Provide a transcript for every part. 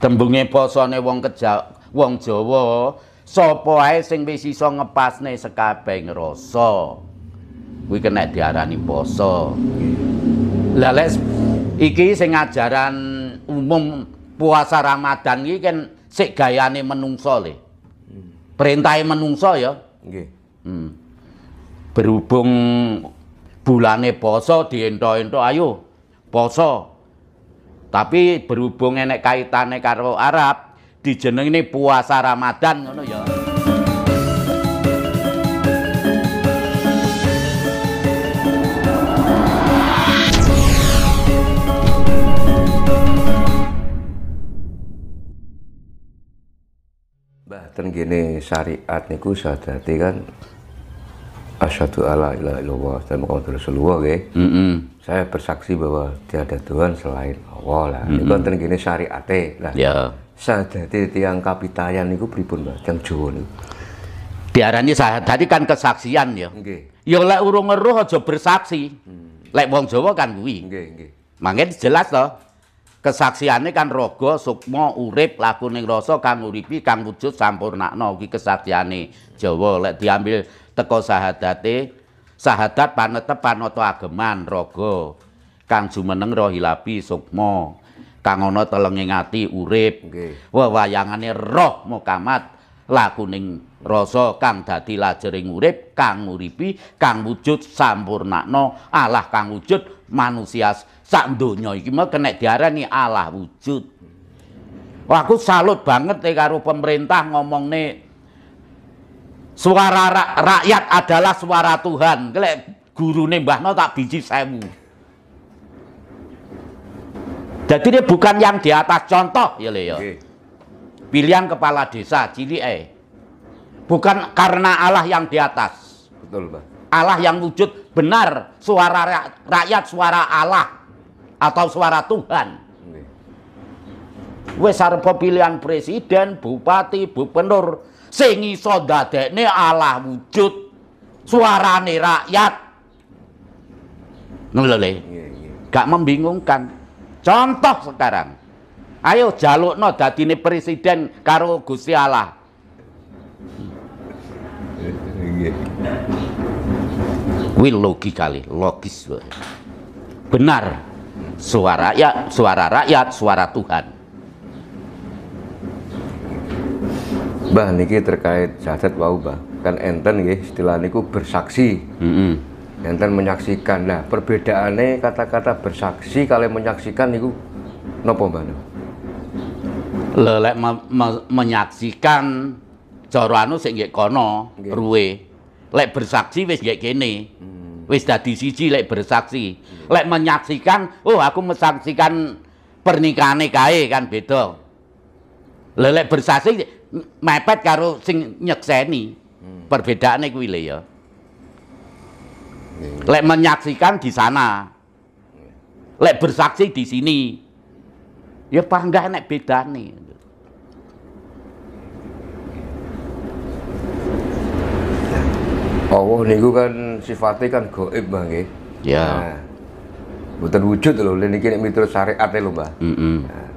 poso basane wong kejak wong Jawa, sapa ae sing wis iso ngepasne sekabeh rasa. Kuwi kena diarani basa. Lah lek iki sing ajaran umum puasa Ramadan iki kan sik gayane menungso le. Perintahe menungso ya. Nggih. Hmm. Berhubung bulane poso dientok-entok ayo poso tapi berhubung enek kaitane karo Arab, dijeneng ini puasa Ramadan ngono ya. Mbah tenggene syariat niku sadate kan asyhadu alla ilaha illallah dan Muhammadur Rasulullah nggih. Heeh. Mm -mm saya bersaksi bahwa tiada Tuhan selain Allah lah. Mm -hmm. Itu kan gini syariat lah. Ya. jadi tiang kapitayan itu pripun Mas, yang Jawa niku. Diarani tadi kan kesaksian ya. yola Ya lek urung ngeruh aja bersaksi. Hmm. Lek wong Jawa kan kuwi. Nggih, nggih. Mangke jelas toh. Kesaksiannya kan rogo, sukmo, urip, laku ning rasa, kang uripi, kang wujud, sampurnakno. Iki kesaksiane Jawa. Lek diambil teko sahadate, sahadat panetep panoto ageman raga kang jumeneng rohilabi sukma kang ana telenging ati urip wewayangane roh mukamat lakuning rasa kang dadi lajering urip kang uripi kang wujud sampurnakno Allah kang wujud manusia sak donya iki mek nek diarani Allah wujud Wah, aku salut banget eh, karo pemerintah ngomongne Suara ra rakyat adalah suara Tuhan. guru guru Mbah No tak biji sewu. Jadi dia bukan yang di atas contoh ya Leo. Okay. Pilihan kepala desa cili eh. Bukan karena Allah yang di atas. Betul, Pak. Allah yang wujud benar suara rakyat suara Allah atau suara Tuhan. Wes pilihan presiden, bupati, gubernur, sing iso ndadekne Allah wujud suarane rakyat. Ngono lho, iya, iya. Gak membingungkan. Contoh sekarang. Ayo jalukno dadine presiden karo Gusti Allah. Iya. Wih logis kali, logis. Benar. Suara ya suara rakyat, suara Tuhan. Mbah niki terkait jasad wau Mbah. Kan enten nggih istilah niku bersaksi. Mm -hmm. Enten menyaksikan. Nah, perbedaannya kata-kata bersaksi kalian menyaksikan niku napa Mbah? Lelek me me menyaksikan cara anu sing nggih kono okay. ruwe. Lek bersaksi wis nggih kene. Mm. Wis dadi siji lek bersaksi. Mm. Lek menyaksikan, oh aku menyaksikan pernikahan kae kan beda. Lelek bersaksi mepet karo sing nyekseni. Hmm. Perbedaane kuwi ya. Hmm. Lek menyaksikan di sana. Iya. Lek bersaksi di sini. Ya panggah beda nih. Ya. Allah oh, niku kan sifatnya kan goib bang Ya. Nah, wujud loh, ini kini mitra syariat e lho loh Heeh. Mm -mm. Nah,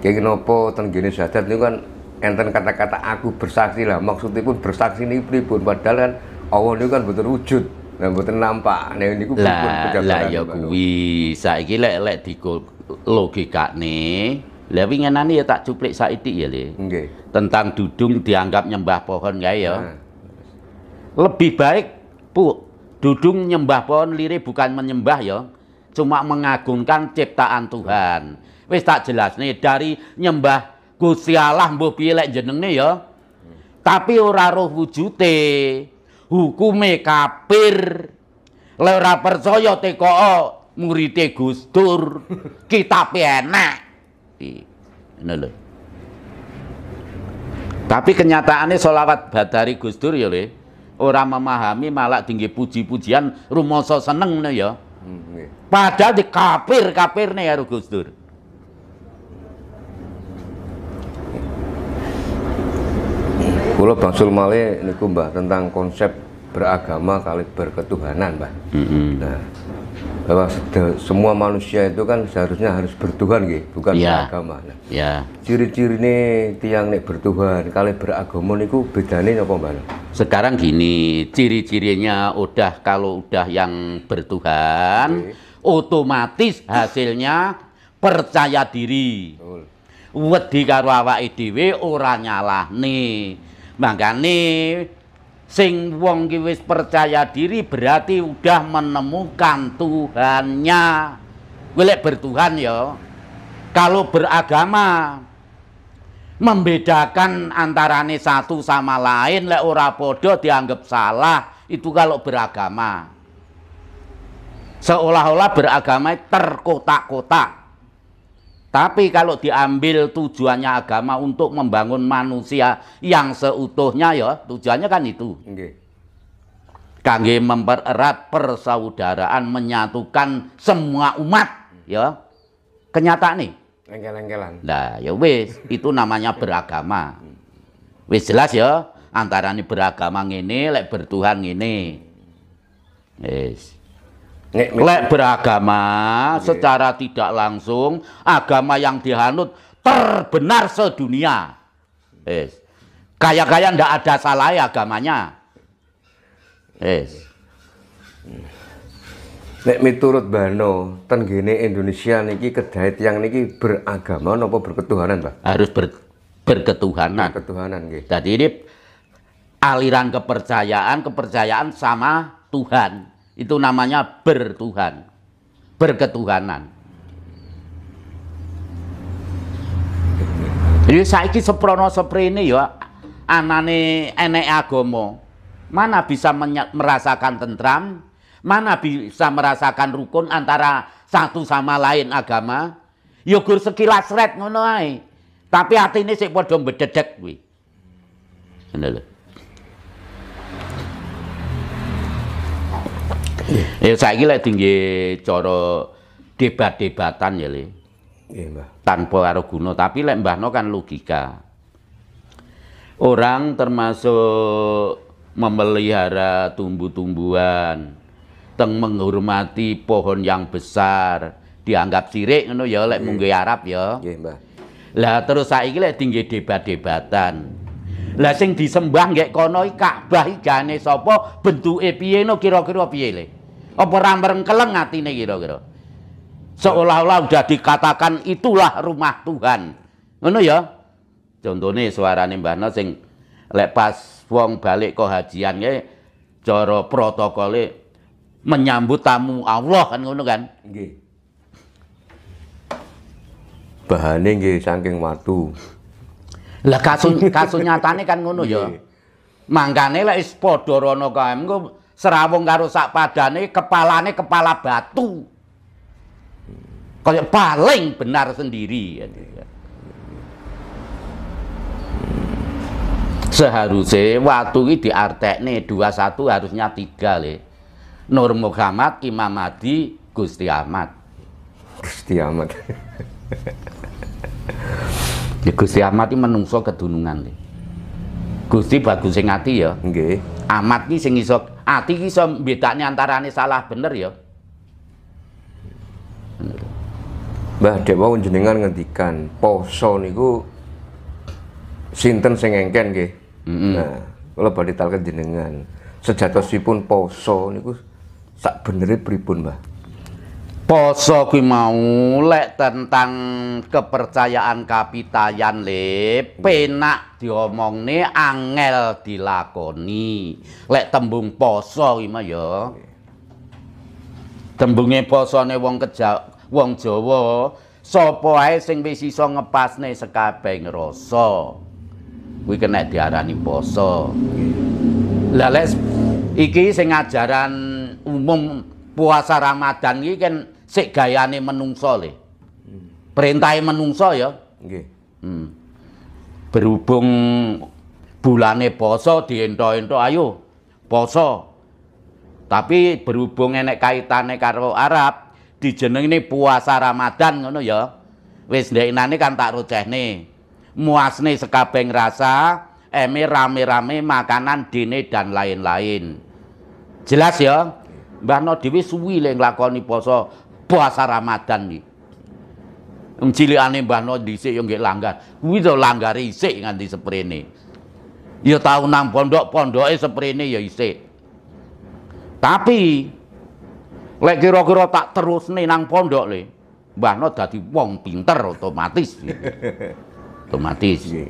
Kayak nopo, tenggini gene sadat kan enten kata-kata aku bersaksi lah pun bersaksi ini pribun padahal kan Allah ini kan betul wujud nah betul nampak nah ini ku lah lah ya kuwi saya lek lek di logika nih lebih winginane ya tak cuplik itu ya li okay. tentang dudung dianggap nyembah pohon gak ya nah. lebih baik bu dudung nyembah pohon lirik bukan menyembah ya cuma mengagungkan ciptaan Tuhan wis tak jelas nih dari nyembah Gusti Allah mbuh piye jenenge ya. Tapi ora roh wujute. Hukume kapir. Lek ora percaya teko murite Gus kita Kitab enak. Ngono lho. Tapi kenyataannya solawat badari Gus Dur ya le. Orang memahami malah tinggi puji-pujian rumoso seneng nih ya. Hmm, Padahal di kapir kapir nih ya Gus Kulo Bang male niku Mbah tentang konsep beragama kali berketuhanan, Mbah. Mm -hmm. Nah, bahwa semua manusia itu kan seharusnya harus bertuhan gitu, bukan ya. beragama. Nah, ya. Ciri-ciri ini tiang nih bertuhan, kali beragama niku bedanya apa mbak? Sekarang gini, ciri-cirinya udah kalau udah yang bertuhan, okay. otomatis hasilnya percaya diri. Betul. Wedi karo awake dhewe ora nyalahne. Makanya, sing wong percaya diri berarti udah menemukan Tuhannya. Kowe bertuhan ya. Kalau beragama membedakan antarane satu sama lain lek ora padha dianggap salah itu kalau beragama. Seolah-olah beragama terkotak-kotak. Tapi kalau diambil tujuannya agama untuk membangun manusia yang seutuhnya ya, tujuannya kan itu. Okay. Kangge mempererat persaudaraan, menyatukan semua umat, ya. Kenyataan nih. Engkel-engkelan. Nah, ya wis, itu namanya beragama. Wis jelas ya, antara ini beragama ini, lek bertuhan ini. Yes. Lek beragama iya. secara tidak langsung agama yang dihanut terbenar sedunia. Yes. Kaya-kaya ndak ada salah ya agamanya. Yes. Nek miturut Bano, tenggini Indonesia niki kedai tiang niki beragama nopo berketuhanan, Pak? Harus ber, berketuhanan. Berketuhanan Gitu. Jadi ini aliran kepercayaan, kepercayaan sama Tuhan. Itu namanya bertuhan, berketuhanan. Jadi saiki seprono ini ya anane enek agomo Mana bisa merasakan tentram, mana bisa merasakan rukun antara satu sama lain agama. yogur ya sekilas red ngono ae. Tapi ini sih bodoh bededek wi, Ngono lho. Iya. Ya saya kira tinggi coro debat-debatan ya Le. Iya, Mbah. Tanpa karo guna, tapi lek Mbahno kan logika. Orang termasuk memelihara tumbuh-tumbuhan, teng menghormati pohon yang besar, dianggap sirik ngono ya lek iya. mungge Arab ya. Nggih, Mbah. Lah terus saya kira tinggi debat-debatan. Lah sing disembah nggek kono Ka'bah ikane sapa, bentuk piye no kira-kira piye le? apa rambareng keleng ini kira-kira seolah-olah sudah dikatakan itulah rumah Tuhan ngono ya contohnya suarane Mbah No sing lepas wong balik ke hajian ya cara protokole menyambut tamu Allah kan ngono kan nggih bahane nggih saking watu lah kasun kasun nyatane kan ngono ya mangkane lek wis padha rono serawung karo sak padane kepalane kepala batu kaya paling benar sendiri ya. seharusnya waktu ini diartekne dua satu harusnya tiga le Nur Muhammad Imam Mahdi Gusti Ahmad Gusti Ahmad ya, Gusti Ahmad ini menungso kedunungan le Gusti bagus sing ati ya nggih ini sing iso Ati ki iso bedakne antarane salah bener ya. Mbah Dewa jenengan ngendikan poso niku sinten sing engken nggih. Mm -hmm. Nah, kula badhe talken jenengan. Sejatosipun poso niku sak benere pripun, Mbah? Poso kuwi mau lek tentang kepercayaan kapitayan le penak diomongne angel dilakoni. Lek tembung poso kuwi mah ya. Tembunge posone wong keja wong Jawa sapa ae sing wis iso ngepasne sekabeh ngrasa. Kuwi kena diarani poso. Lah lek iki sing ajaran umum puasa Ramadan iki kan ken... sik gayane menungso le. Perintahe menungso ya. Nggih. Hmm. Berhubung bulane poso diento-ento ayo poso. Tapi berhubung enek kaitane karo Arab, dijenengne puasa Ramadan ngono ya. Wis ndeknane kan tak rocehne. Muasne sekabeng rasa, eme rame-rame makanan dine dan lain-lain. Jelas ya? Mbah Nodewi suwi le nglakoni poso puasa Ramadan nih, Wong aneh Mbah No dhisik yang gak langgar. Wih to langgar isik nganti ini, Ya tau nang pondok, seperti ini ya isik. Tapi lek kira-kira tak nih nang pondok le, Mbah No jadi wong pinter otomatis. otomatis. Nggih,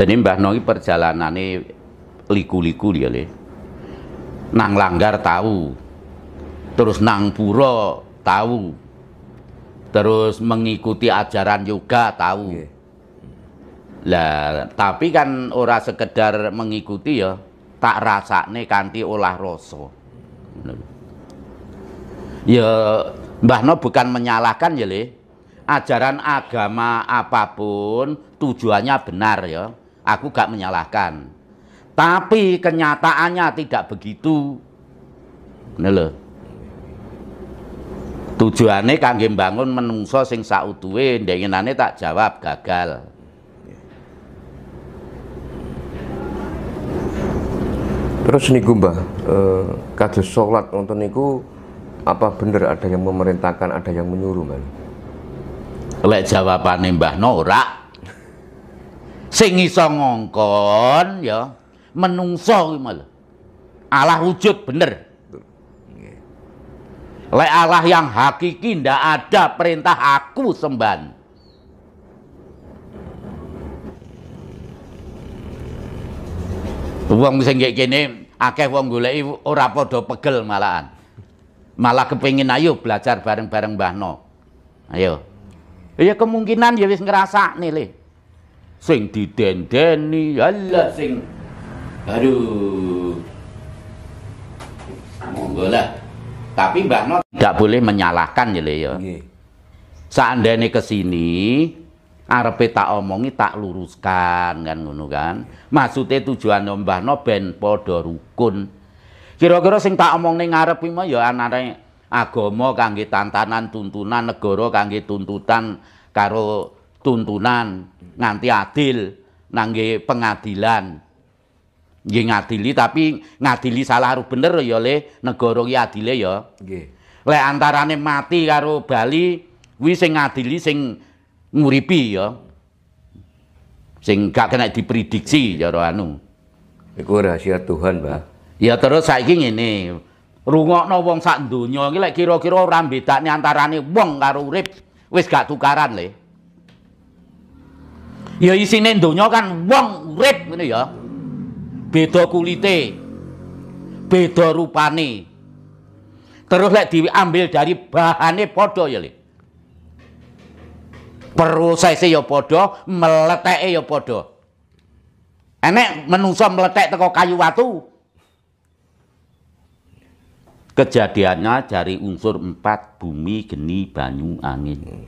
nggih. Mbah No perjalanan perjalanane liku-liku dia le. Nang langgar tahu terus nang tahu terus mengikuti ajaran juga tahu lah tapi kan ora sekedar mengikuti ya tak nih kanti olah rasa ya Mbah No bukan menyalahkan ya le ajaran agama apapun tujuannya benar ya aku gak menyalahkan tapi kenyataannya tidak begitu Bener Tujuannya kangge bangun menungso sing sautuwe ndengenane tak jawab gagal. Terus niku Mbah, eh, kados salat wonten niku apa bener ada yang memerintahkan, ada yang menyuruh, Mbah? Lek jawabane Mbah norak. Sing iso ngongkon ya menungso kuwi malah. Allah wujud bener. Le Allah yang hakiki ndak ada perintah aku semban. Wong sing gini, akeh wong goleki ora podo pegel malahan. Malah kepengin ayo belajar bareng-bareng Mbah No. Ayo. Ya kemungkinan ya wis nih, le. Sing didendeni, Allah sing aduh. Monggo lah. Tapi Mbak Not tidak boleh menyalahkan ya ya. Seandainya ke sini arepe tak omongi tak luruskan kan ngono kan. Maksudnya tujuan Mbah No ben padha rukun. Kira-kira sing tak omongne ngarep iki yo ya anane agama kangge tantanan tuntunan negara kangge tuntutan karo tuntunan nganti adil nangge pengadilan nggih ngadili tapi ngadili salah harus bener ya le negara ki adile ya. Nggih. Lek antarane mati karo bali kuwi sing ngadili sing nguripi ya. Sing gak kena diprediksi cara ya, anu. Iku rahasia Tuhan, Mbak. Ya terus saiki ngene. Rungokno wong sak donya iki lek kira-kira ora bedakne antarane wong karo urip wis gak tukaran le. Ya isine donya kan wong urip ngene ya beda kulite, beda rupane. Terus lek diambil dari bahane padha ya, Lek. Prosese ya padha, meleteke ya padha. Enek menungso meletek teko kayu watu. Kejadiannya dari unsur empat bumi, geni, banyu, angin.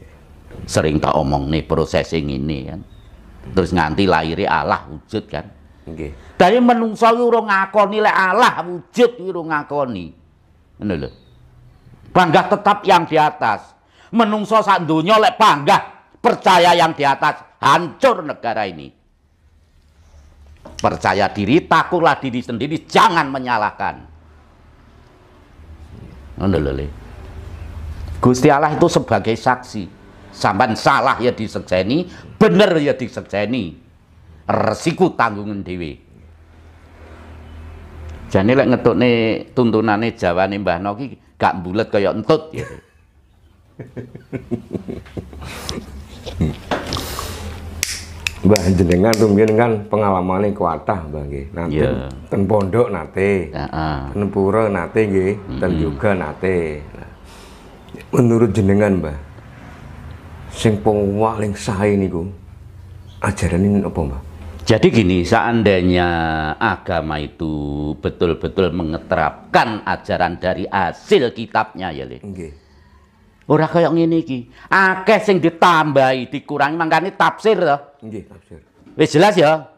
Sering tak omong nih proses ini kan. Terus nganti lahiri Allah wujud kan. Dari menungso kuwi ora ngakoni lek Allah wujud kuwi ora ngakoni. Ngono lho. Panggah tetap yang di atas. menungso sak donya lek panggah percaya yang di atas, hancur negara ini. Percaya diri, takutlah diri sendiri, jangan menyalahkan. Ngono Gusti Allah itu sebagai saksi. Sampai salah ya disejeni, benar ya disejeni. Resiko tanggungan dhewe. Jane lek nih tuntunane nih Mbah Noki gak bulat kayak entut ya. Mbah jenengan rumiyin kan pengalaman pengalamane kuatah Mbah nggih. Nanti yeah. ten pondok nate. Heeh. Ten pura nate nggih, ten juga nate. Nah, menurut jenengan Mbah sing paling sae niku ajarane napa Mbah? Jadi gini, seandainya agama itu betul-betul mengeterapkan ajaran dari hasil kitabnya ya, Le. Nggih. Ora kaya ngene iki. Akeh sing ditambahi, dikurangi mangkane tafsir to. Nggih, tafsir. Wis jelas ya.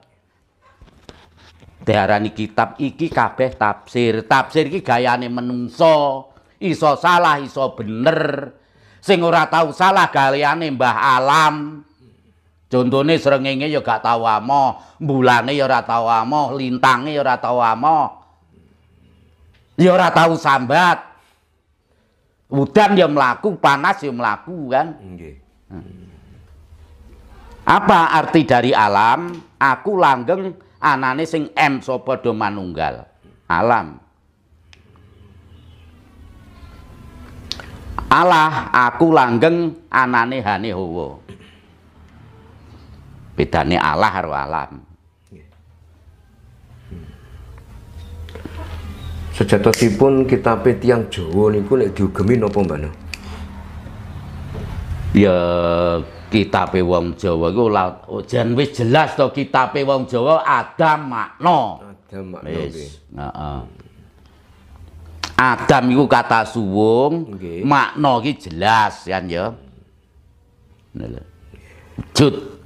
Diarani kitab iki kabeh tafsir. Tafsir iki gayane menungso. Iso salah, iso bener. Sing ora tau salah gayane Mbah Alam. Contoh srengenge ya gak tawa mo bulane ya ora tawa mo lintange ya ora tau amoh. Ya ora sambat. Udan ya melaku panas ya melaku kan. Nggih. Hmm. Apa arti dari alam? Aku langgeng anane sing M sapa do manunggal. Alam. Allah aku langgeng anane hane hawa bedane Allah karo alam iya. sejatosipun kitab tiang Jawa niku nek diugemi mbak no. ya kitabe wong Jawa laut jan wis jelas to kitabe wong Jawa ada makno. Adam makno. wis uh. Adam itu kata suwung okay. makno iki jelas kan ya Wujud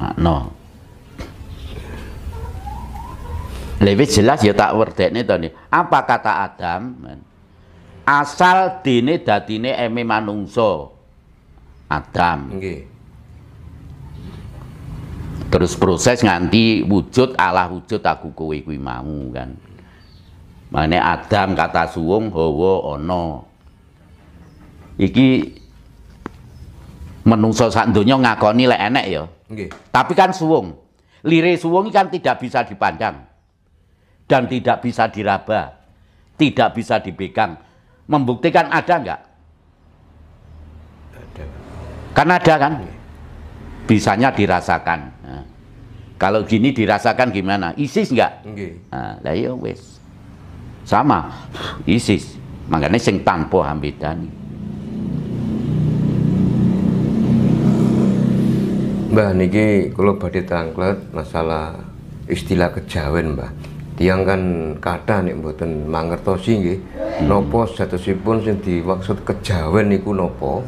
makna Lewis jelas ya tak werdekne to apa kata Adam asal dini datine eme manungso Adam okay. terus proses nganti wujud Allah wujud aku kowe kuwi mau kan mane Adam kata suwung Hawa ono. iki menungso sak donya ngakoni lek enek ya tapi kan suwung. Lire suwung kan tidak bisa dipandang. Dan tidak bisa diraba. Tidak bisa dipegang. Membuktikan ada enggak? Ada. Kan ada kan? Bisanya dirasakan. Nah. Kalau gini dirasakan gimana? ISIS enggak? Nah, ya wis. Sama. ISIS. Makanya sing tanpa hambidani. Mbah niki kalau badhe tangklet masalah istilah kejawen Mbah. Tiang kan kata nih mboten mangertosi nggih. Hmm. Napa satesipun sing dimaksud kejawen niku Nopo.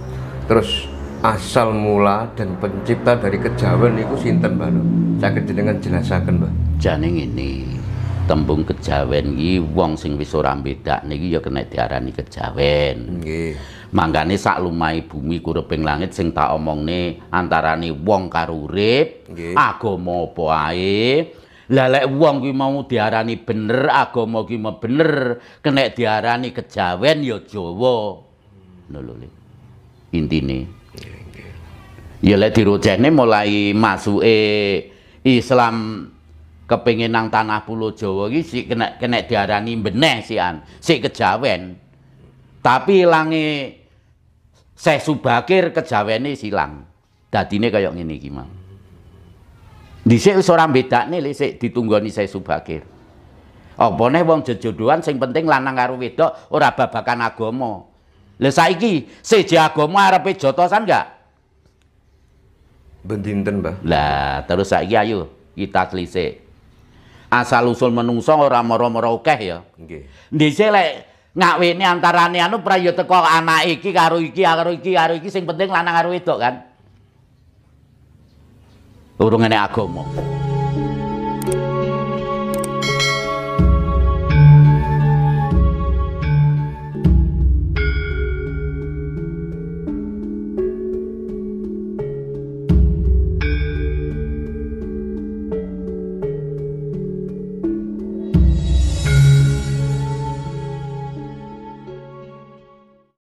Terus asal mula dan pencipta dari kejawen niku sinten Mbah? Saged jenengan jelasaken Mbah. Janing ini tembung kejawen iki wong sing wis ora mbedakne iki ya kena diarani kejawen. Nggih. Manggane sak lumai bumi kureping langit sing tak omong antarane wong karo urip, okay. agama apa ae. Lah wong kuwi mau diarani bener, agama mau bener, kenek diarani kejawen ya Jawa. Ngono lho, Le. Intine. Ya lek dirocehne mulai masuke Islam kepengen nang tanah pulau Jawa iki si kena kena diarani beneh an si kejawen. Tapi langit Syekh Subakir kejawene silang. Dadine kaya ngene iki, Mang. Dhisik wis ora bedakne saya ditunggoni Syekh Subakir. Apa neh wong jejodohan sing penting lanang karo wedok ora babakan agama. Lah saiki seje agama arepe jotosan enggak? Bendinten, Mbah. Lah, terus saiki ayo kita klisik. Asal usul menungso ora moro-moro akeh ya. Nggih. Dhisik lek ngawini antarane anu prayo teko anak iki karo iki karo iki karo iki sing penting lanang karo wedok kan urung ngene agama.